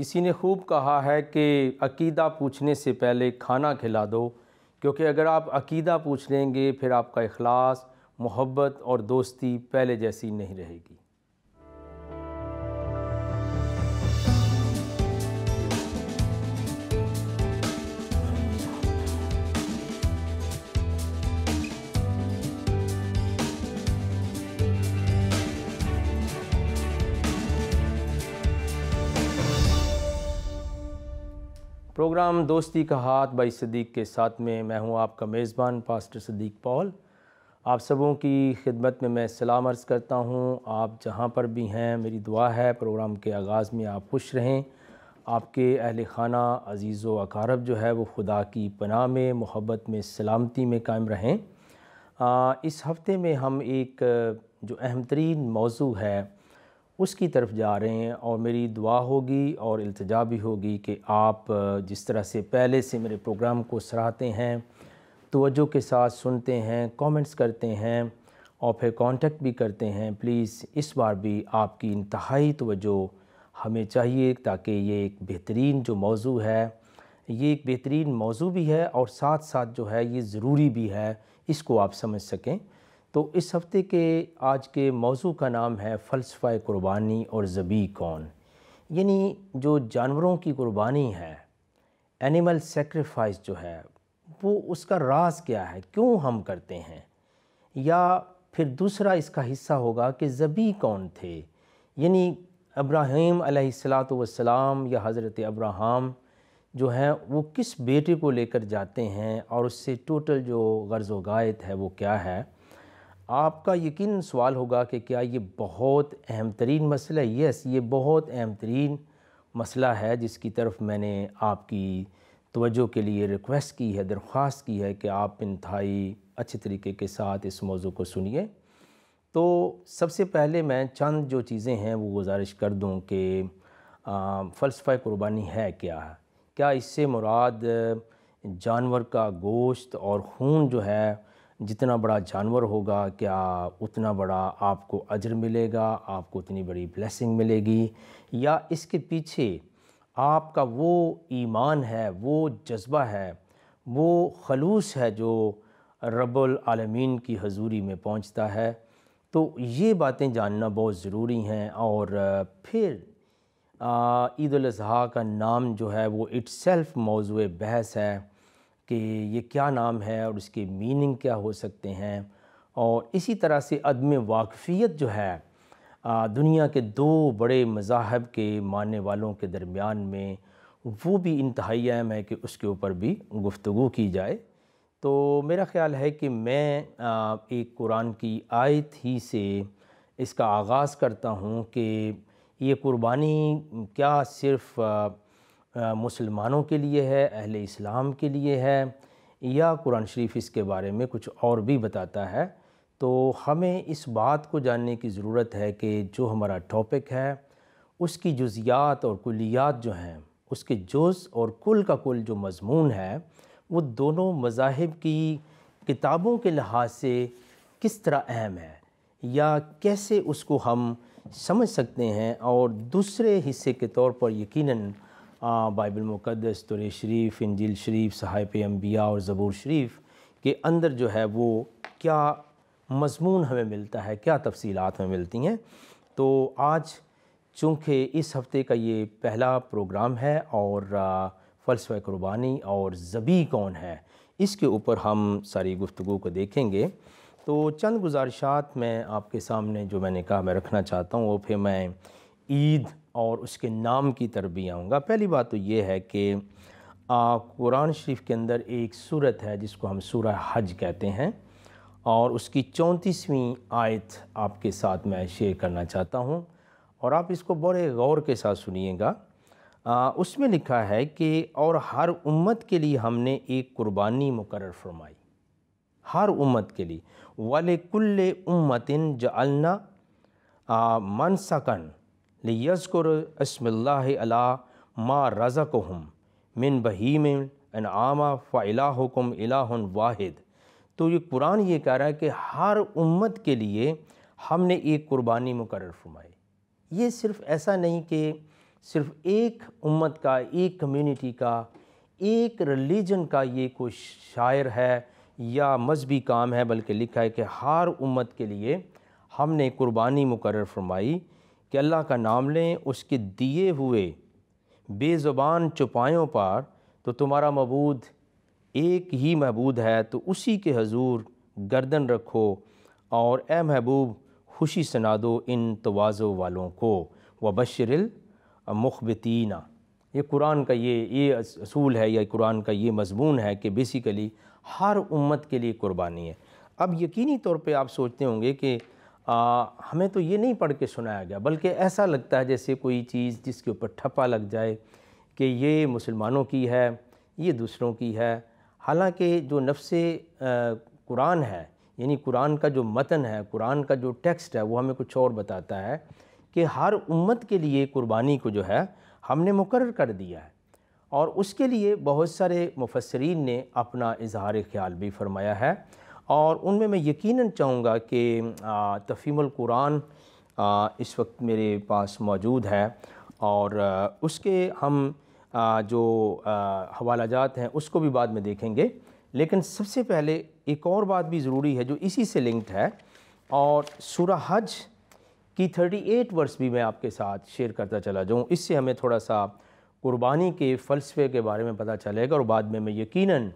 کسی نے خوب کہا ہے کہ عقیدہ پوچھنے سے پہلے کھانا کھلا دو کیونکہ اگر آپ عقیدہ پوچھ لیں گے پھر آپ کا اخلاص محبت اور دوستی پہلے جیسی نہیں رہے گی پروگرام دوستی کا ہاتھ بائی صدیق کے ساتھ میں میں ہوں آپ کا میزبان پاسٹر صدیق پال آپ سبوں کی خدمت میں میں سلام عرض کرتا ہوں آپ جہاں پر بھی ہیں میری دعا ہے پروگرام کے آغاز میں آپ خوش رہیں آپ کے اہل خانہ عزیز و اکارب جو ہے وہ خدا کی پناہ میں محبت میں سلامتی میں قائم رہیں اس ہفتے میں ہم ایک جو اہم ترین موضوع ہے اس کی طرف جا رہے ہیں اور میری دعا ہوگی اور التجا بھی ہوگی کہ آپ جس طرح سے پہلے سے میرے پروگرام کو سراہتے ہیں توجہ کے ساتھ سنتے ہیں کومنٹس کرتے ہیں اور پھر کانٹیکٹ بھی کرتے ہیں پلیز اس بار بھی آپ کی انتہائی توجہ ہمیں چاہیے تاکہ یہ ایک بہترین جو موضوع ہے یہ ایک بہترین موضوع بھی ہے اور ساتھ ساتھ جو ہے یہ ضروری بھی ہے اس کو آپ سمجھ سکیں تو اس ہفتے کے آج کے موضوع کا نام ہے فلسفہ قربانی اور ذبی کون یعنی جو جانوروں کی قربانی ہے انیمل سیکریفائس جو ہے وہ اس کا راز کیا ہے کیوں ہم کرتے ہیں یا پھر دوسرا اس کا حصہ ہوگا کہ ذبی کون تھے یعنی ابراہیم علیہ السلاۃ والسلام یا حضرت ابراہم جو ہیں وہ کس بیٹے کو لے کر جاتے ہیں اور اس سے ٹوٹل جو غرض و گائت ہے وہ کیا ہے آپ کا یقین سوال ہوگا کہ کیا یہ بہت اہم ترین مسئلہ ہے یس یہ بہت اہم ترین مسئلہ ہے جس کی طرف میں نے آپ کی توجہ کے لیے ریکویسٹ کی ہے درخواست کی ہے کہ آپ انتہائی اچھے طریقے کے ساتھ اس موضوع کو سنیے تو سب سے پہلے میں چند جو چیزیں ہیں وہ گزارش کر دوں کہ فلسفہ قربانی ہے کیا کیا اس سے مراد جانور کا گوشت اور خون جو ہے جتنا بڑا جانور ہوگا کیا اتنا بڑا آپ کو اجر ملے گا آپ کو اتنی بڑی بلیسنگ ملے گی یا اس کے پیچھے آپ کا وہ ایمان ہے وہ جذبہ ہے وہ خلوص ہے جو رب العالمین کی حضوری میں پہنچتا ہے تو یہ باتیں جاننا بہت ضروری ہیں اور پھر عید الاضحیٰ کا نام جو ہے وہ اٹ سیلف موضوع بحث ہے کہ یہ کیا نام ہے اور اس کے میننگ کیا ہو سکتے ہیں اور اسی طرح سے عدم واقفیت جو ہے دنیا کے دو بڑے مذاہب کے ماننے والوں کے درمیان میں وہ بھی انتہائی اہم ہے کہ اس کے اوپر بھی گفتگو کی جائے تو میرا خیال ہے کہ میں ایک قرآن کی آیت ہی سے اس کا آغاز کرتا ہوں کہ یہ قربانی کیا صرف مسلمانوں کے لیے ہے اہل اسلام کے لیے ہے یا قرآن شریف اس کے بارے میں کچھ اور بھی بتاتا ہے تو ہمیں اس بات کو جاننے کی ضرورت ہے کہ جو ہمارا ٹاپک ہے اس کی جزیات اور کلیات جو ہیں اس کے جز اور کل کا کل جو مضمون ہے وہ دونوں مذاہب کی کتابوں کے لحاظ سے کس طرح اہم ہے یا کیسے اس کو ہم سمجھ سکتے ہیں اور دوسرے حصے کے طور پر یقیناً بائبل مقدس تور شریف انجیل شریف صحائف انبیاء اور زبور شریف کے اندر جو ہے وہ کیا مضمون ہمیں ملتا ہے کیا تفصیلات ہمیں ملتی ہیں تو آج چونکہ اس ہفتے کا یہ پہلا پروگرام ہے اور فلسفہ قربانی اور زبی کون ہے اس کے اوپر ہم ساری گفتگو کو دیکھیں گے تو چند گزارشات میں آپ کے سامنے جو میں نے کہا میں رکھنا چاہتا ہوں وہ پھر میں عید اور اس کے نام کی تربیہ ہوں گا پہلی بات تو یہ ہے کہ قرآن شریف کے اندر ایک صورت ہے جس کو ہم سورہ حج کہتے ہیں اور اس کی چونتیسویں آیت آپ کے ساتھ میں شیئر کرنا چاہتا ہوں اور آپ اس کو بڑے غور کے ساتھ سنیے گا اس میں لکھا ہے کہ اور ہر امت کے لیے ہم نے ایک قربانی مقرر فرمائی ہر امت کے لیے ول کلِ امتن جعلنا منسکن لیذکر اسم اللہ علا ما رزقہم من بہیم انعام این الہ واحد تو یہ قرآن یہ کہہ رہا ہے کہ ہر امت کے لیے ہم نے ایک قربانی مقرر فرمائی یہ صرف ایسا نہیں کہ صرف ایک امت کا ایک کمیونٹی کا ایک ریلیجن کا یہ کوئی شاعر ہے یا مذہبی کام ہے بلکہ لکھا ہے کہ ہر امت کے لیے ہم نے قربانی مقرر فرمائی کہ اللہ کا نام لیں اس کے دیئے ہوئے بے زبان چپایوں پر تو تمہارا معبود ایک ہی محبود ہے تو اسی کے حضور گردن رکھو اور اے محبوب خوشی سنا دو ان توازو والوں کو وبشر المخبتینہ یہ قرآن کا یہ یہ اصول ہے یا قرآن کا یہ مضمون ہے کہ بیسیکلی ہر امت کے لیے قربانی ہے اب یقینی طور پہ آپ سوچتے ہوں گے کہ ہمیں تو یہ نہیں پڑھ کے سنایا گیا بلکہ ایسا لگتا ہے جیسے کوئی چیز جس کے اوپر ٹھپا لگ جائے کہ یہ مسلمانوں کی ہے یہ دوسروں کی ہے حالانکہ جو نفس قرآن ہے یعنی قرآن کا جو متن ہے قرآن کا جو ٹیکسٹ ہے وہ ہمیں کچھ اور بتاتا ہے کہ ہر امت کے لیے قربانی کو جو ہے ہم نے مقرر کر دیا ہے اور اس کے لیے بہت سارے مفسرین نے اپنا اظہار خیال بھی فرمایا ہے اور ان میں میں یقیناً چاہوں گا کہ تفہیم القرآن اس وقت میرے پاس موجود ہے اور اس کے ہم جو حوالہ جات ہیں اس کو بھی بعد میں دیکھیں گے لیکن سب سے پہلے ایک اور بات بھی ضروری ہے جو اسی سے لنکڈ ہے اور سورہ حج کی تھرٹی ایٹ ورس بھی میں آپ کے ساتھ شیئر کرتا چلا جاؤں اس سے ہمیں تھوڑا سا قربانی کے فلسفے کے بارے میں پتہ چلے گا اور بعد میں میں یقیناً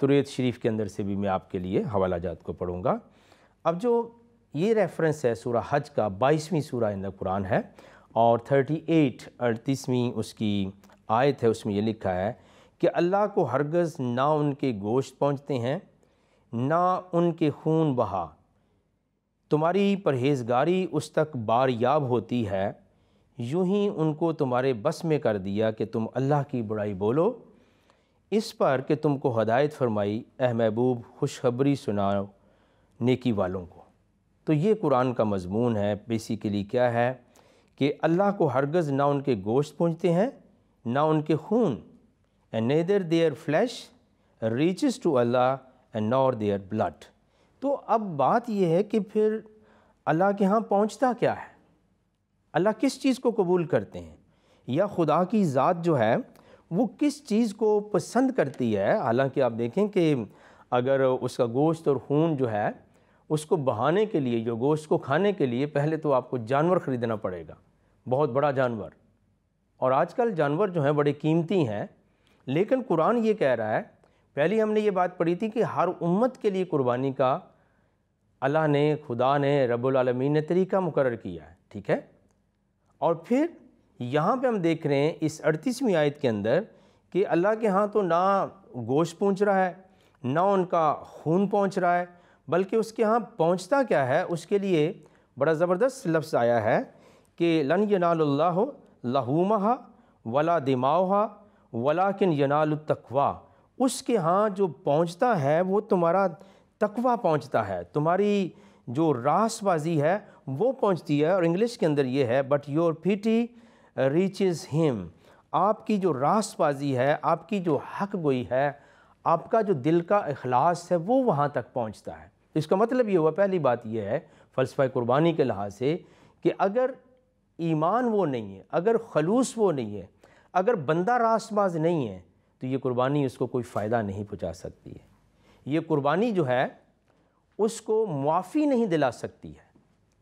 تریت شریف کے اندر سے بھی میں آپ کے لیے حوالہ جات کو پڑھوں گا اب جو یہ ریفرنس ہے سورہ حج کا بائیسویں سورہ اندر قرآن ہے اور تھرٹی ایٹ اڑتیسویں اس کی آیت ہے اس میں یہ لکھا ہے کہ اللہ کو ہرگز نہ ان کے گوشت پہنچتے ہیں نہ ان کے خون بہا تمہاری پرہیزگاری اس تک باریاب ہوتی ہے یوں ہی ان کو تمہارے بس میں کر دیا کہ تم اللہ کی برائی بولو اس پر کہ تم کو ہدایت فرمائی محبوب خوشخبری سناؤ نیکی والوں کو تو یہ قرآن کا مضمون ہے بیسیکلی کیا ہے کہ اللہ کو ہرگز نہ ان کے گوشت پہنچتے ہیں نہ ان کے خون and neither their flesh reaches to Allah and nor their blood تو اب بات یہ ہے کہ پھر اللہ کے ہاں پہنچتا کیا ہے اللہ کس چیز کو قبول کرتے ہیں یا خدا کی ذات جو ہے وہ کس چیز کو پسند کرتی ہے حالانکہ آپ دیکھیں کہ اگر اس کا گوشت اور خون جو ہے اس کو بہانے کے لیے جو گوشت کو کھانے کے لیے پہلے تو آپ کو جانور خریدنا پڑے گا بہت بڑا جانور اور آج کل جانور جو ہیں بڑے قیمتی ہیں لیکن قرآن یہ کہہ رہا ہے پہلی ہم نے یہ بات پڑھی تھی کہ ہر امت کے لیے قربانی کا اللہ نے خدا نے رب العالمین نے طریقہ مقرر کیا ہے ٹھیک ہے اور پھر یہاں پہ ہم دیکھ رہے ہیں اس اڑتیسویں آیت کے اندر کہ اللہ کے ہاں تو نہ گوشت پہنچ رہا ہے نہ ان کا خون پہنچ رہا ہے بلکہ اس کے ہاں پہنچتا کیا ہے اس کے لیے بڑا زبردست لفظ آیا ہے کہ لن ینال اللہ لہومہ ولا دماؤہ ولاکن ینال التقوا اس کے ہاں جو پہنچتا ہے وہ تمہارا تقوا پہنچتا ہے تمہاری جو راس بازی ہے وہ پہنچتی ہے اور انگلش کے اندر یہ ہے بٹ یور پیٹی ریچز ہم آپ کی جو راست بازی ہے آپ کی جو حق گوئی ہے آپ کا جو دل کا اخلاص ہے وہ وہاں تک پہنچتا ہے اس کا مطلب یہ ہوا پہلی بات یہ ہے فلسفہ قربانی کے لحاظ سے کہ اگر ایمان وہ نہیں ہے اگر خلوص وہ نہیں ہے اگر بندہ راست باز نہیں ہے تو یہ قربانی اس کو کوئی فائدہ نہیں پہنچا سکتی ہے یہ قربانی جو ہے اس کو معافی نہیں دلا سکتی ہے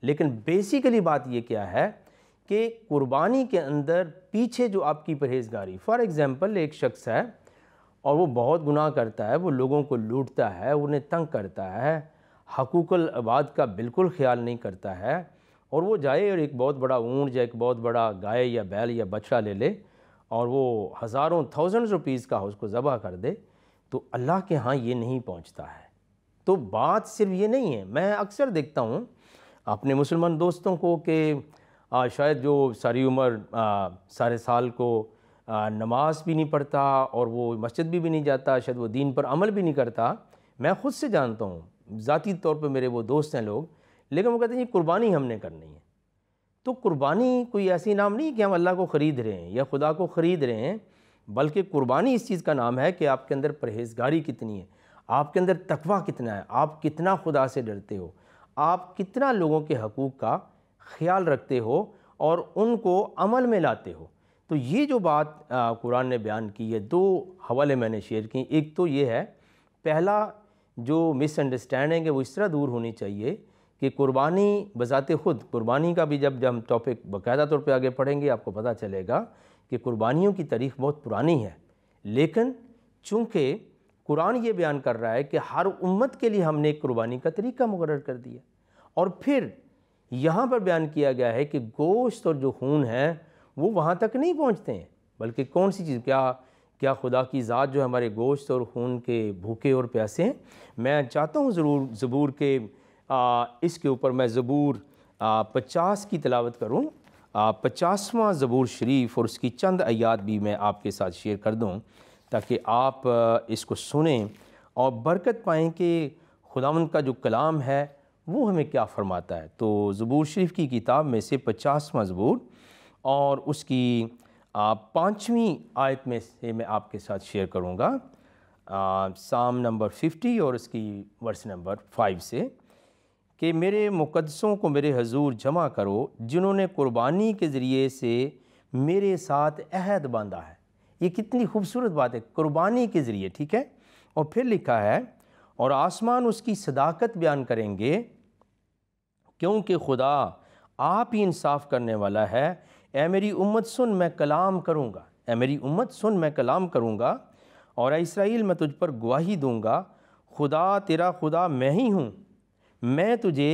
لیکن بیسیکلی بات یہ کیا ہے کہ قربانی کے اندر پیچھے جو آپ کی پرہیزگاری فار ایگزامپل ایک شخص ہے اور وہ بہت گناہ کرتا ہے وہ لوگوں کو لوٹتا ہے انہیں تنگ کرتا ہے حقوق العباد کا بالکل خیال نہیں کرتا ہے اور وہ جائے اور ایک بہت بڑا اونٹ یا ایک بہت بڑا گائے یا بیل یا بچڑا لے لے اور وہ ہزاروں تھاؤزنڈ روپیز کا اس کو ذبح کر دے تو اللہ کے ہاں یہ نہیں پہنچتا ہے تو بات صرف یہ نہیں ہے میں اکثر دیکھتا ہوں اپنے مسلمان دوستوں کو کہ شاید جو ساری عمر سارے سال کو نماز بھی نہیں پڑھتا اور وہ مسجد بھی نہیں جاتا شاید وہ دین پر عمل بھی نہیں کرتا میں خود سے جانتا ہوں ذاتی طور پہ میرے وہ دوست ہیں لوگ لیکن وہ کہتے ہیں یہ قربانی ہم نے کرنی ہے تو قربانی کوئی ایسی نام نہیں کہ ہم اللہ کو خرید رہے ہیں یا خدا کو خرید رہے ہیں بلکہ قربانی اس چیز کا نام ہے کہ آپ کے اندر پرہیزگاری کتنی ہے آپ کے اندر تقویٰ کتنا ہے آپ کتنا خدا سے ڈرتے ہو آپ کتنا لوگوں کے حقوق کا خیال رکھتے ہو اور ان کو عمل میں لاتے ہو تو یہ جو بات قرآن نے بیان کی ہے دو حوالے میں نے شیئر کی ایک تو یہ ہے پہلا جو مس انڈرسٹینڈنگ ہے وہ اس طرح دور ہونی چاہیے کہ قربانی بذات خود قربانی کا بھی جب جب ہم ٹاپک باقاعدہ طور پہ آگے پڑھیں گے آپ کو پتہ چلے گا کہ قربانیوں کی تاریخ بہت پرانی ہے لیکن چونکہ قرآن یہ بیان کر رہا ہے کہ ہر امت کے لیے ہم نے ایک قربانی کا طریقہ مقرر کر دیا اور پھر یہاں پر بیان کیا گیا ہے کہ گوشت اور جو خون ہے وہ وہاں تک نہیں پہنچتے ہیں بلکہ کون سی چیز کیا کیا خدا کی ذات جو ہمارے گوشت اور خون کے بھوکے اور پیاسے ہیں میں چاہتا ہوں ضرور زبور آ, اس کے اوپر میں زبور پچاس کی تلاوت کروں پچاسواں زبور شریف اور اس کی چند ایات بھی میں آپ کے ساتھ شیئر کر دوں تاکہ آپ اس کو سنیں اور برکت پائیں کہ خداوند کا جو کلام ہے وہ ہمیں کیا فرماتا ہے تو زبور شریف کی کتاب میں سے مضبور اور اس کی پانچویں آیت میں سے میں آپ کے ساتھ شیئر کروں گا سام نمبر ففٹی اور اس کی ورس نمبر فائیو سے کہ میرے مقدسوں کو میرے حضور جمع کرو جنہوں نے قربانی کے ذریعے سے میرے ساتھ عہد باندھا ہے یہ کتنی خوبصورت بات ہے قربانی کے ذریعے ٹھیک ہے اور پھر لکھا ہے اور آسمان اس کی صداقت بیان کریں گے کیونکہ خدا آپ ہی انصاف کرنے والا ہے اے میری امت سن میں کلام کروں گا اے میری امت سن میں کلام کروں گا اور اے اسرائیل میں تجھ پر گواہی دوں گا خدا تیرا خدا میں ہی ہوں میں تجھے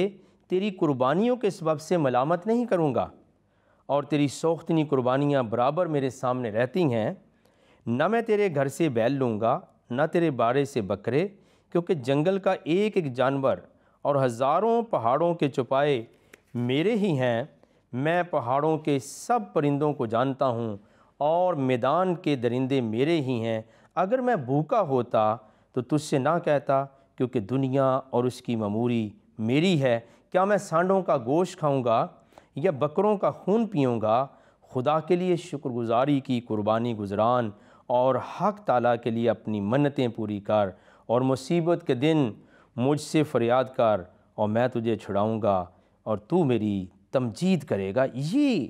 تیری قربانیوں کے سبب سے ملامت نہیں کروں گا اور تیری سوختنی قربانیاں برابر میرے سامنے رہتی ہیں نہ میں تیرے گھر سے بیل لوں گا نہ تیرے بارے سے بکرے کیونکہ جنگل کا ایک ایک جانور اور ہزاروں پہاڑوں کے چھپائے میرے ہی ہیں میں پہاڑوں کے سب پرندوں کو جانتا ہوں اور میدان کے درندے میرے ہی ہیں اگر میں بھوکا ہوتا تو تجھ سے نہ کہتا کیونکہ دنیا اور اس کی مموری میری ہے کیا میں سانڈوں کا گوشت کھاؤں گا یا بکروں کا خون پیوں گا خدا کے لیے شکر گزاری کی قربانی گزران اور حق تعالیٰ کے لیے اپنی منتیں پوری کر اور مصیبت کے دن مجھ سے فریاد کر اور میں تجھے چھڑاؤں گا اور تو میری تمجید کرے گا یہ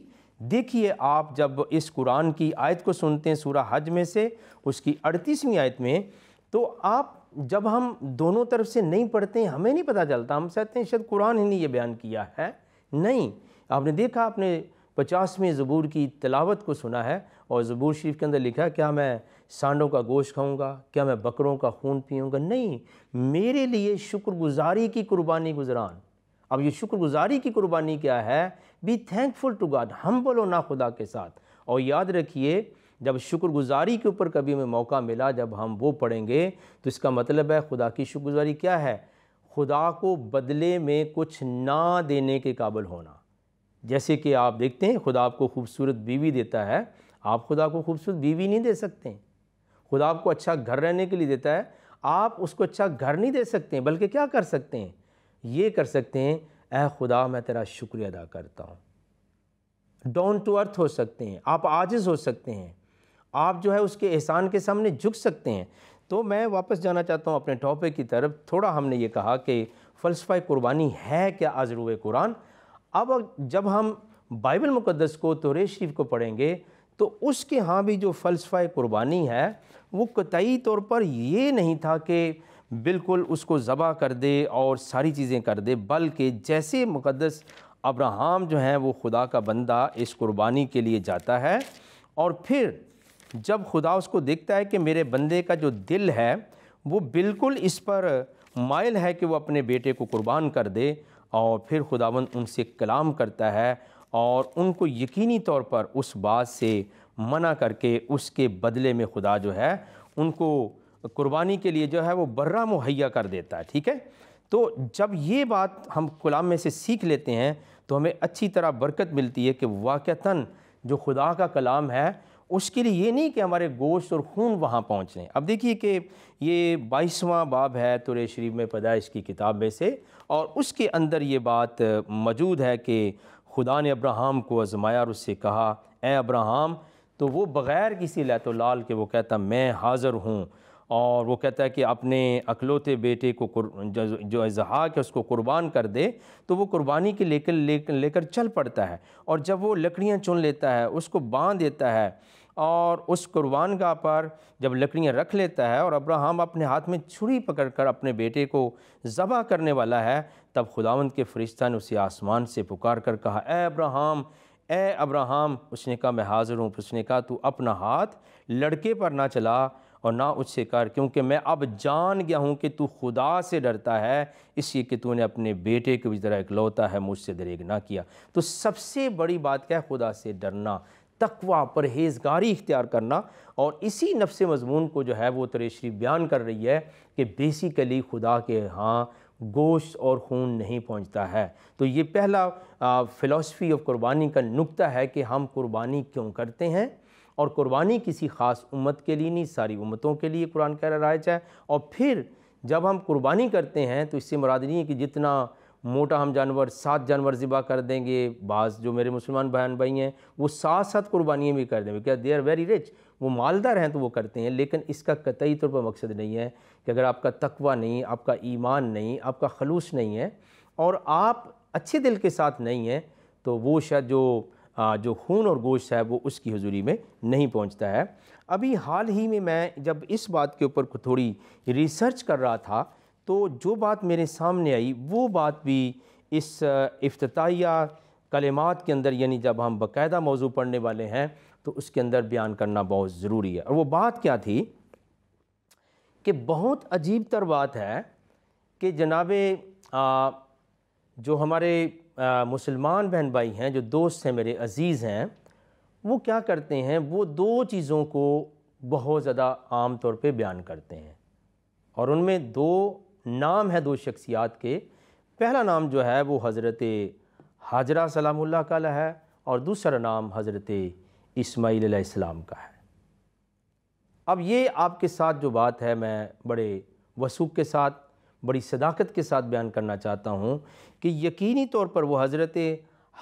دیکھیے آپ جب اس قرآن کی آیت کو سنتے ہیں سورہ حج میں سے اس کی اڑتیسویں آیت میں تو آپ جب ہم دونوں طرف سے نہیں پڑھتے ہیں ہمیں نہیں پتہ چلتا ہم سہتے ہیں شاید قرآن ہی نہیں یہ بیان کیا ہے نہیں آپ نے دیکھا آپ نے پچاسویں زبور کی تلاوت کو سنا ہے اور زبور شریف کے اندر لکھا کیا میں سانڈوں کا گوشت کھاؤں گا کیا میں بکروں کا خون پیوں گا نہیں میرے لیے شکر گزاری کی قربانی گزران اب یہ شکر گزاری کی قربانی کیا ہے be thankful to God ہم بولو نہ خدا کے ساتھ اور یاد رکھیے جب شکر گزاری کے اوپر کبھی ہمیں موقع ملا جب ہم وہ پڑھیں گے تو اس کا مطلب ہے خدا کی شکر گزاری کیا ہے خدا کو بدلے میں کچھ نہ دینے کے قابل ہونا جیسے کہ آپ دیکھتے ہیں خدا آپ کو خوبصورت بیوی دیتا ہے آپ خدا کو خوبصورت بیوی نہیں دے سکتے خدا آپ کو اچھا گھر رہنے کے لیے دیتا ہے آپ اس کو اچھا گھر نہیں دے سکتے ہیں بلکہ کیا کر سکتے ہیں یہ کر سکتے ہیں اے خدا میں تیرا شکریہ ادا کرتا ہوں ڈاؤن ٹو ارتھ ہو سکتے ہیں آپ عاجز ہو سکتے ہیں آپ جو ہے اس کے احسان کے سامنے جھک سکتے ہیں تو میں واپس جانا چاہتا ہوں اپنے ٹاپک کی طرف تھوڑا ہم نے یہ کہا کہ فلسفہ قربانی ہے کیا آزرو قرآن اب جب ہم بائبل مقدس کو تو شریف کو پڑھیں گے تو اس کے ہاں بھی جو فلسفہ قربانی ہے وہ قطعی طور پر یہ نہیں تھا کہ بالکل اس کو ذبح کر دے اور ساری چیزیں کر دے بلکہ جیسے مقدس ابراہم جو ہیں وہ خدا کا بندہ اس قربانی کے لیے جاتا ہے اور پھر جب خدا اس کو دیکھتا ہے کہ میرے بندے کا جو دل ہے وہ بالکل اس پر مائل ہے کہ وہ اپنے بیٹے کو قربان کر دے اور پھر خداون ان سے کلام کرتا ہے اور ان کو یقینی طور پر اس بات سے منع کر کے اس کے بدلے میں خدا جو ہے ان کو قربانی کے لیے جو ہے وہ برہ مہیا کر دیتا ہے ٹھیک ہے تو جب یہ بات ہم کلام میں سے سیکھ لیتے ہیں تو ہمیں اچھی طرح برکت ملتی ہے کہ واقعتاً جو خدا کا کلام ہے اس کے لیے یہ نہیں کہ ہمارے گوشت اور خون وہاں پہنچ رہے ہیں اب دیکھیے کہ یہ بائیسواں باب ہے تر شریف میں پیدائش کی کتاب میں سے اور اس کے اندر یہ بات موجود ہے کہ خدا نے ابراہم کو ازمایا اور اس سے کہا اے ابراہم تو وہ بغیر کسی لیت و لال کے وہ کہتا میں حاضر ہوں اور وہ کہتا ہے کہ اپنے اکلوتے بیٹے کو جو اضحاق ہے اس کو قربان کر دے تو وہ قربانی کے لے کر لے کر چل پڑتا ہے اور جب وہ لکڑیاں چن لیتا ہے اس کو باندھ دیتا ہے اور اس قربان کا پر جب لکڑیاں رکھ لیتا ہے اور ابراہم اپنے ہاتھ میں چھری پکڑ کر اپنے بیٹے کو ذبح کرنے والا ہے تب خداوند کے فرشتہ نے اسے آسمان سے پکار کر کہا اے ابراہم اے ابراہم اس نے کہا میں حاضر ہوں اس نے کہا تو اپنا ہاتھ لڑکے پر نہ چلا اور نہ اس سے کر کیونکہ میں اب جان گیا ہوں کہ تو خدا سے ڈرتا ہے اس لیے کہ تو نے اپنے بیٹے کو بھی ذرا اکلوتا ہے مجھ سے دریگ نہ کیا تو سب سے بڑی بات کیا ہے خدا سے ڈرنا تقوی پرہیزگاری اختیار کرنا اور اسی نفس مضمون کو جو ہے وہ تریشری بیان کر رہی ہے کہ بیسیکلی خدا کے ہاں گوشت اور خون نہیں پہنچتا ہے تو یہ پہلا فلسفی آف قربانی کا نقطہ ہے کہ ہم قربانی کیوں کرتے ہیں اور قربانی کسی خاص امت کے لیے نہیں ساری امتوں کے لیے قرآن کہہ رہا ہے اور پھر جب ہم قربانی کرتے ہیں تو اس سے ہے کہ جتنا موٹا ہم جانور سات جانور ذبح کر دیں گے بعض جو میرے مسلمان بہن بھائی ہیں وہ سات سات قربانیاں بھی کر دیں گے کیا دے آر ویری رچ وہ مالدار ہیں تو وہ کرتے ہیں لیکن اس کا قطعی طور پر مقصد نہیں ہے کہ اگر آپ کا تقوی نہیں آپ کا ایمان نہیں آپ کا خلوص نہیں ہے اور آپ اچھے دل کے ساتھ نہیں ہیں تو وہ شاید جو جو خون اور گوشت ہے وہ اس کی حضوری میں نہیں پہنچتا ہے ابھی حال ہی میں میں جب اس بات کے اوپر تھوڑی ریسرچ کر رہا تھا تو جو بات میرے سامنے آئی وہ بات بھی اس افتتاحیہ کلمات کے اندر یعنی جب ہم باقاعدہ موضوع پڑھنے والے ہیں تو اس کے اندر بیان کرنا بہت ضروری ہے اور وہ بات کیا تھی کہ بہت عجیب تر بات ہے کہ جناب جو ہمارے مسلمان بہن بھائی ہیں جو دوست ہیں میرے عزیز ہیں وہ کیا کرتے ہیں وہ دو چیزوں کو بہت زیادہ عام طور پہ بیان کرتے ہیں اور ان میں دو نام ہے دو شخصیات کے پہلا نام جو ہے وہ حضرت حاجرہ سلام کا علیہ ہے اور دوسرا نام حضرت اسماعیل علیہ السلام کا ہے اب یہ آپ کے ساتھ جو بات ہے میں بڑے وسوخ کے ساتھ بڑی صداقت کے ساتھ بیان کرنا چاہتا ہوں کہ یقینی طور پر وہ حضرت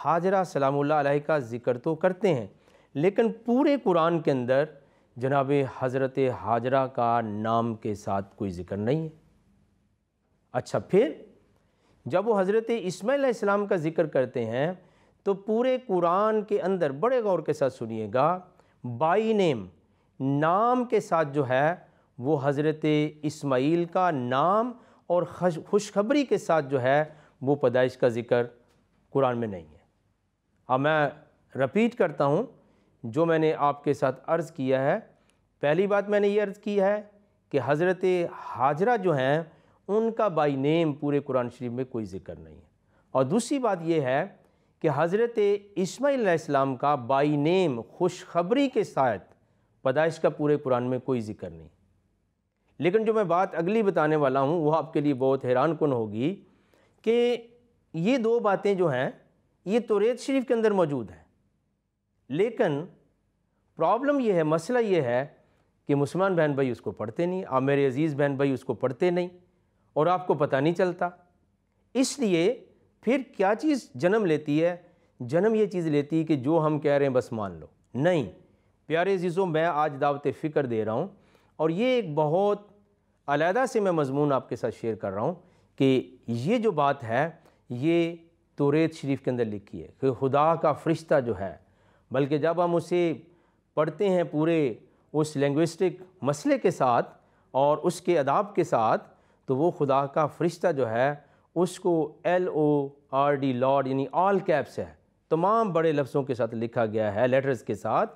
حاجرہ سلام اللہ علیہ کا ذکر تو کرتے ہیں لیکن پورے قرآن کے اندر جناب حضرت حاجرہ کا نام کے ساتھ کوئی ذکر نہیں ہے اچھا پھر جب وہ حضرت اسماعیل السلام کا ذکر کرتے ہیں تو پورے قرآن کے اندر بڑے غور کے ساتھ سنیے گا بائی نیم نام کے ساتھ جو ہے وہ حضرت اسماعیل کا نام اور خوشخبری کے ساتھ جو ہے وہ پیدائش کا ذکر قرآن میں نہیں ہے اب میں رپیٹ کرتا ہوں جو میں نے آپ کے ساتھ عرض کیا ہے پہلی بات میں نے یہ عرض کی ہے کہ حضرت حاجرہ جو ہیں ان کا بائی نیم پورے قرآن شریف میں کوئی ذکر نہیں ہے اور دوسری بات یہ ہے کہ حضرت اسماعیل علیہ السلام کا بائی نیم خوشخبری کے ساتھ پیدائش کا پورے قرآن میں کوئی ذکر نہیں لیکن جو میں بات اگلی بتانے والا ہوں وہ آپ کے لیے بہت حیران کن ہوگی کہ یہ دو باتیں جو ہیں یہ توریت شریف کے اندر موجود ہیں لیکن پرابلم یہ ہے مسئلہ یہ ہے کہ مسلمان بہن بھائی اس کو پڑھتے نہیں اور میرے عزیز بہن بھائی اس کو پڑھتے نہیں اور آپ کو پتہ نہیں چلتا اس لیے پھر کیا چیز جنم لیتی ہے جنم یہ چیز لیتی ہے کہ جو ہم کہہ رہے ہیں بس مان لو نہیں پیارے عزیزوں میں آج دعوت فکر دے رہا ہوں اور یہ ایک بہت علیحدہ سے میں مضمون آپ کے ساتھ شیئر کر رہا ہوں کہ یہ جو بات ہے یہ تو ریت شریف کے اندر لکھی ہے کہ خدا کا فرشتہ جو ہے بلکہ جب ہم اسے پڑھتے ہیں پورے اس لینگوسٹک مسئلے کے ساتھ اور اس کے اداب کے ساتھ تو وہ خدا کا فرشتہ جو ہے اس کو L O R D lord یعنی آل کیپس ہے تمام بڑے لفظوں کے ساتھ لکھا گیا ہے لیٹرز کے ساتھ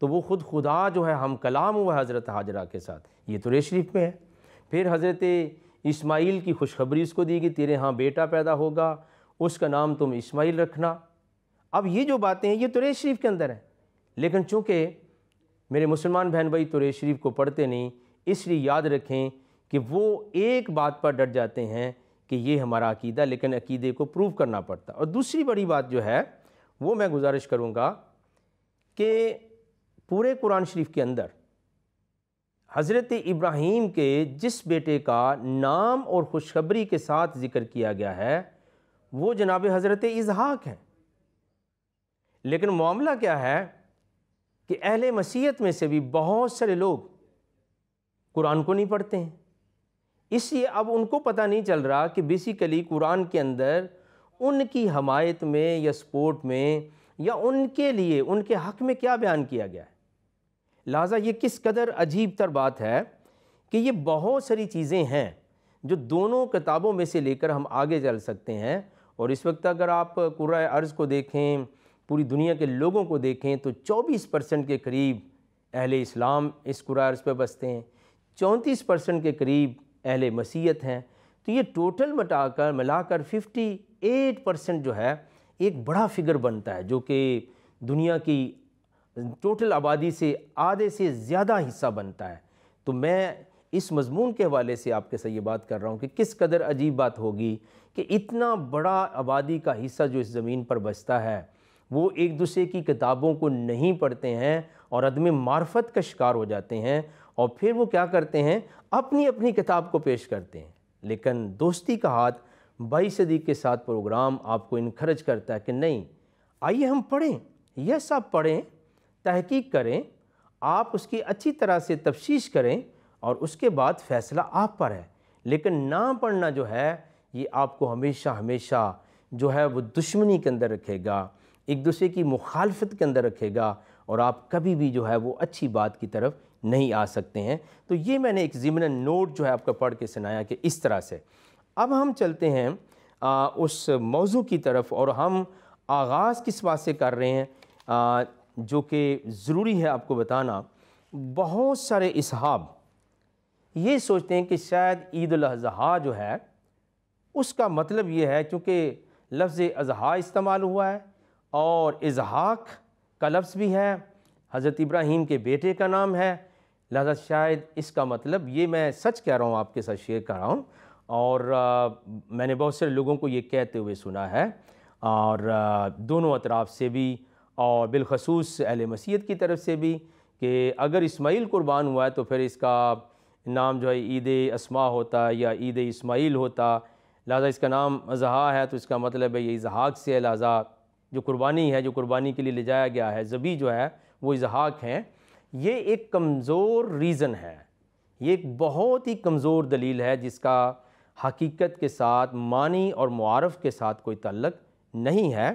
تو وہ خود خدا جو ہے ہم کلام ہوا ہے حضرت حاجرہ کے ساتھ یہ تو شریف میں ہے پھر حضرت اسماعیل کی خوشخبری اس کو دی گئی تیرے ہاں بیٹا پیدا ہوگا اس کا نام تم اسماعیل رکھنا اب یہ جو باتیں ہیں یہ تو شریف کے اندر ہیں لیکن چونکہ میرے مسلمان بہن بھائی تو شریف کو پڑھتے نہیں اس لیے یاد رکھیں کہ وہ ایک بات پر ڈٹ جاتے ہیں کہ یہ ہمارا عقیدہ لیکن عقیدے کو پروف کرنا پڑتا اور دوسری بڑی بات جو ہے وہ میں گزارش کروں گا کہ پورے قرآن شریف کے اندر حضرت ابراہیم کے جس بیٹے کا نام اور خوشخبری کے ساتھ ذکر کیا گیا ہے وہ جناب حضرت اظہاق ہیں لیکن معاملہ کیا ہے کہ اہل مسیحت میں سے بھی بہت سارے لوگ قرآن کو نہیں پڑھتے ہیں اس لیے اب ان کو پتہ نہیں چل رہا کہ بیسیکلی قرآن کے اندر ان کی حمایت میں یا سپورٹ میں یا ان کے لیے ان کے حق میں کیا بیان کیا گیا ہے لہٰذا یہ کس قدر عجیب تر بات ہے کہ یہ بہت ساری چیزیں ہیں جو دونوں کتابوں میں سے لے کر ہم آگے چل سکتے ہیں اور اس وقت اگر آپ قرآن عرض کو دیکھیں پوری دنیا کے لوگوں کو دیکھیں تو چوبیس پرسنٹ کے قریب اہل اسلام اس قرآن عرض پہ بستے ہیں چونتیس پرسنٹ کے قریب اہل مسیحت ہیں تو یہ ٹوٹل مٹا کر ملا کر ففٹی ایٹ پرسنٹ جو ہے ایک بڑا فگر بنتا ہے جو کہ دنیا کی ٹوٹل آبادی سے آدھے سے زیادہ حصہ بنتا ہے تو میں اس مضمون کے حوالے سے آپ کے ساتھ یہ بات کر رہا ہوں کہ کس قدر عجیب بات ہوگی کہ اتنا بڑا آبادی کا حصہ جو اس زمین پر بچتا ہے وہ ایک دوسرے کی کتابوں کو نہیں پڑھتے ہیں اور عدم معرفت کا شکار ہو جاتے ہیں اور پھر وہ کیا کرتے ہیں اپنی اپنی کتاب کو پیش کرتے ہیں لیکن دوستی کا ہاتھ بائی صدی کے ساتھ پروگرام آپ کو انکھرج کرتا ہے کہ نہیں آئیے ہم پڑھیں یہ سب پڑھیں تحقیق کریں آپ اس کی اچھی طرح سے تفشیش کریں اور اس کے بعد فیصلہ آپ پر ہے لیکن نہ پڑھنا جو ہے یہ آپ کو ہمیشہ ہمیشہ جو ہے وہ دشمنی کے اندر رکھے گا ایک دوسرے کی مخالفت کے اندر رکھے گا اور آپ کبھی بھی جو ہے وہ اچھی بات کی طرف نہیں آ سکتے ہیں تو یہ میں نے ایک ضمن نوٹ جو ہے آپ کا پڑھ کے سنایا کہ اس طرح سے اب ہم چلتے ہیں اس موضوع کی طرف اور ہم آغاز کس بات سے کر رہے ہیں جو کہ ضروری ہے آپ کو بتانا بہت سارے اصحاب یہ سوچتے ہیں کہ شاید عید الاضحیٰ جو ہے اس کا مطلب یہ ہے کیونکہ لفظ اضحیٰ استعمال ہوا ہے اور اضحاق کا لفظ بھی ہے حضرت ابراہیم کے بیٹے کا نام ہے لہذا شاید اس کا مطلب یہ میں سچ کہہ رہا ہوں آپ کے ساتھ شیئر کر رہا ہوں اور میں نے بہت سارے لوگوں کو یہ کہتے ہوئے سنا ہے اور دونوں اطراف سے بھی اور بالخصوص اہل مسیحت کی طرف سے بھی کہ اگر اسماعیل قربان ہوا ہے تو پھر اس کا نام جو ہے عید اسما ہوتا یا عید اسماعیل ہوتا لہذا اس کا نام اضحاء ہے تو اس کا مطلب ہے یہ اظہاق سے لہٰذا جو قربانی ہے جو قربانی کے لیے لے جایا گیا ہے زبی جو ہے وہ اظحاق ہیں یہ ایک کمزور ریزن ہے یہ ایک بہت ہی کمزور دلیل ہے جس کا حقیقت کے ساتھ معنی اور معارف کے ساتھ کوئی تعلق نہیں ہے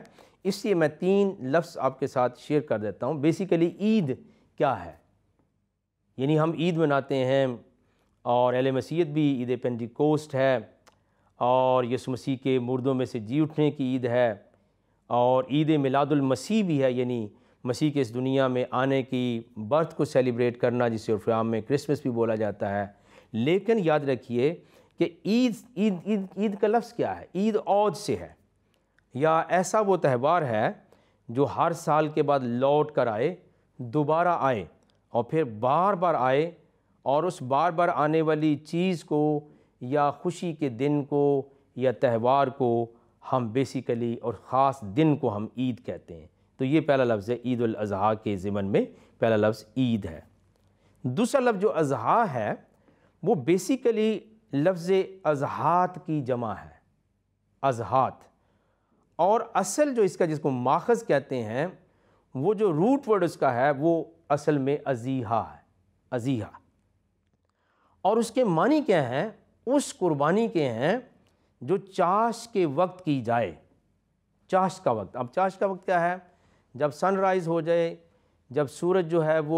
اس لیے میں تین لفظ آپ کے ساتھ شیئر کر دیتا ہوں بیسیکلی عید کیا ہے یعنی ہم عید مناتے ہیں اور اہل مسیحت بھی عید کوسٹ ہے اور یسو مسیح کے مردوں میں سے جی اٹھنے کی عید ہے اور عید میلاد المسیح بھی ہے یعنی مسیح کے اس دنیا میں آنے کی برتھ کو سیلیبریٹ کرنا جسے عرف عام میں کرسمس بھی بولا جاتا ہے لیکن یاد رکھیے کہ عید عید عید عید کا لفظ کیا ہے عید عود سے ہے یا ایسا وہ تہوار ہے جو ہر سال کے بعد لوٹ کر آئے دوبارہ آئے اور پھر بار بار آئے اور اس بار بار آنے والی چیز کو یا خوشی کے دن کو یا تہوار کو ہم بیسیکلی اور خاص دن کو ہم عید کہتے ہیں تو یہ پہلا لفظ ہے عید الاضحیٰ کے زمن میں پہلا لفظ عید ہے دوسرا لفظ جو اضحیٰ ہے وہ بیسیکلی لفظ اضحات کی جمع ہے اضحات اور اصل جو اس کا جس کو ماخذ کہتے ہیں وہ جو روٹ ورڈ اس کا ہے وہ اصل میں ازیح ہے ازیحا اور اس کے معنی کیا ہیں اس قربانی کے ہیں جو چاش کے وقت کی جائے چاش کا وقت اب چاش کا وقت کیا ہے جب سن رائز ہو جائے جب سورج جو ہے وہ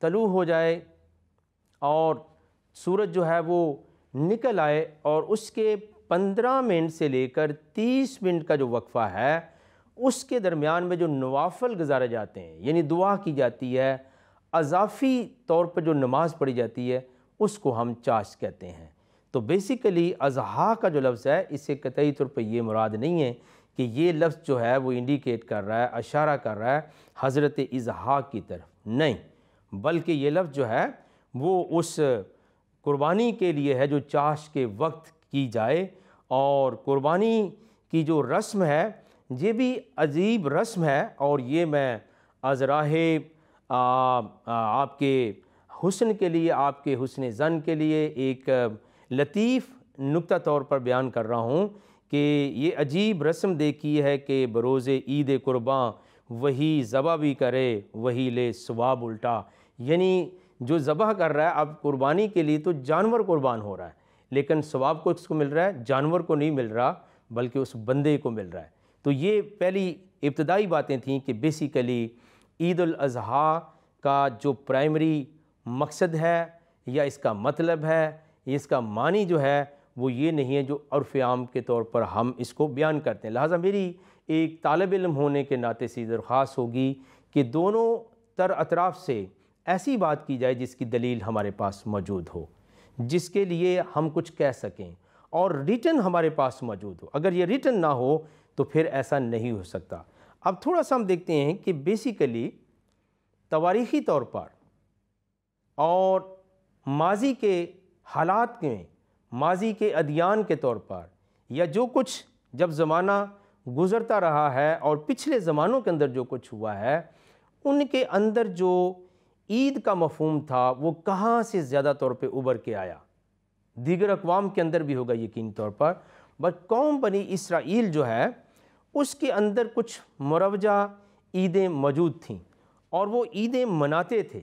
طلوع ہو جائے اور سورج جو ہے وہ نکل آئے اور اس کے پندرہ منٹ سے لے کر تیس منٹ کا جو وقفہ ہے اس کے درمیان میں جو نوافل گزارے جاتے ہیں یعنی دعا کی جاتی ہے اضافی طور پر جو نماز پڑھی جاتی ہے اس کو ہم چاش کہتے ہیں تو بیسیکلی اضحاء کا جو لفظ ہے اس سے قطعی طور پر یہ مراد نہیں ہے کہ یہ لفظ جو ہے وہ انڈیکیٹ کر رہا ہے اشارہ کر رہا ہے حضرت اظہا کی طرف نہیں بلکہ یہ لفظ جو ہے وہ اس قربانی کے لیے ہے جو چاش کے وقت کی جائے اور قربانی کی جو رسم ہے یہ بھی عجیب رسم ہے اور یہ میں ازراہ آپ کے حسن کے لیے آپ کے حسن زن کے لیے ایک لطیف نقطہ طور پر بیان کر رہا ہوں کہ یہ عجیب رسم دیکھی ہے کہ بروز عید قرباں وہی ذبح بھی کرے وہی لے ثواب الٹا یعنی جو ذبح کر رہا ہے اب قربانی کے لیے تو جانور قربان ہو رہا ہے لیکن ثواب کو اس کو مل رہا ہے جانور کو نہیں مل رہا بلکہ اس بندے کو مل رہا ہے تو یہ پہلی ابتدائی باتیں تھیں کہ بیسیکلی عید الاضحیٰ کا جو پرائمری مقصد ہے یا اس کا مطلب ہے یا اس کا معنی جو ہے وہ یہ نہیں ہے جو عرف عام کے طور پر ہم اس کو بیان کرتے ہیں لہٰذا میری ایک طالب علم ہونے کے ناطے سے درخواست ہوگی کہ دونوں تر اطراف سے ایسی بات کی جائے جس کی دلیل ہمارے پاس موجود ہو جس کے لیے ہم کچھ کہہ سکیں اور ریٹن ہمارے پاس موجود ہو اگر یہ ریٹن نہ ہو تو پھر ایسا نہیں ہو سکتا اب تھوڑا سا ہم دیکھتے ہیں کہ بیسیکلی تواریخی طور پر اور ماضی کے حالات میں ماضی کے ادیان کے طور پر یا جو کچھ جب زمانہ گزرتا رہا ہے اور پچھلے زمانوں کے اندر جو کچھ ہوا ہے ان کے اندر جو عید کا مفہوم تھا وہ کہاں سے زیادہ طور پہ ابھر کے آیا دیگر اقوام کے اندر بھی ہوگا یقینی طور پر بٹ قوم بنی اسرائیل جو ہے اس کے اندر کچھ مروجہ عیدیں موجود تھیں اور وہ عیدیں مناتے تھے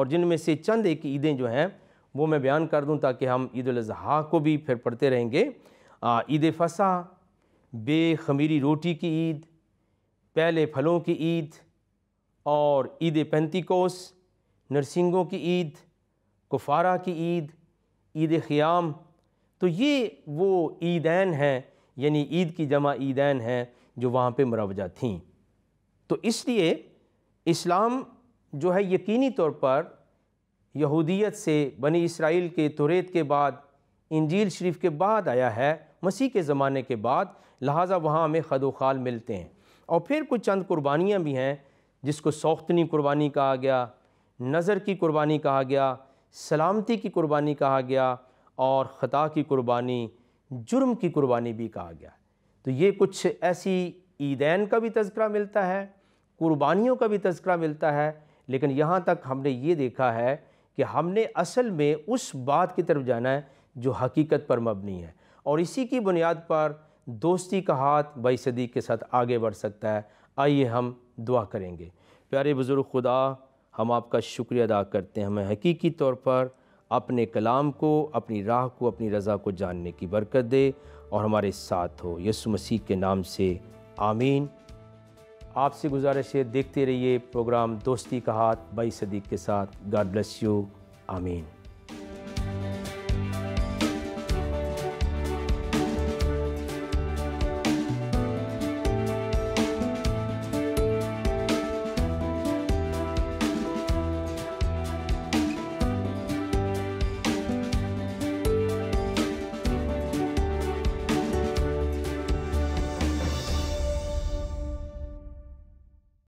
اور جن میں سے چند ایک عیدیں جو ہیں وہ میں بیان کر دوں تاکہ ہم عید الاضحیٰ کو بھی پھر پڑھتے رہیں گے عید فسا بے خمیری روٹی کی عید پہلے پھلوں کی عید اور عید پینتیکوس نرسنگوں کی عید کفارہ کی عید عید خیام تو یہ وہ عیدین ہیں یعنی عید کی جمع عیدین ہیں جو وہاں پہ مروجہ تھیں تو اس لیے اسلام جو ہے یقینی طور پر یہودیت سے بنی اسرائیل کے توریت کے بعد انجیل شریف کے بعد آیا ہے مسیح کے زمانے کے بعد لہٰذا وہاں ہمیں خد و خال ملتے ہیں اور پھر کچھ چند قربانیاں بھی ہیں جس کو سوختنی قربانی کہا گیا نظر کی قربانی کہا گیا سلامتی کی قربانی کہا گیا اور خطا کی قربانی جرم کی قربانی بھی کہا گیا تو یہ کچھ ایسی عیدین کا بھی تذکرہ ملتا ہے قربانیوں کا بھی تذکرہ ملتا ہے لیکن یہاں تک ہم نے یہ دیکھا ہے کہ ہم نے اصل میں اس بات کی طرف جانا ہے جو حقیقت پر مبنی ہے اور اسی کی بنیاد پر دوستی کا ہاتھ بائی صدیق کے ساتھ آگے بڑھ سکتا ہے آئیے ہم دعا کریں گے پیارے بزرگ خدا ہم آپ کا شکریہ ادا کرتے ہیں ہمیں حقیقی طور پر اپنے کلام کو اپنی راہ کو اپنی رضا کو جاننے کی برکت دے اور ہمارے ساتھ ہو یسو مسیح کے نام سے آمین آپ سے گزارش ہے دیکھتے رہیے پروگرام دوستی کا ہاتھ بائی صدیق کے ساتھ گاڈ بلس یو آمین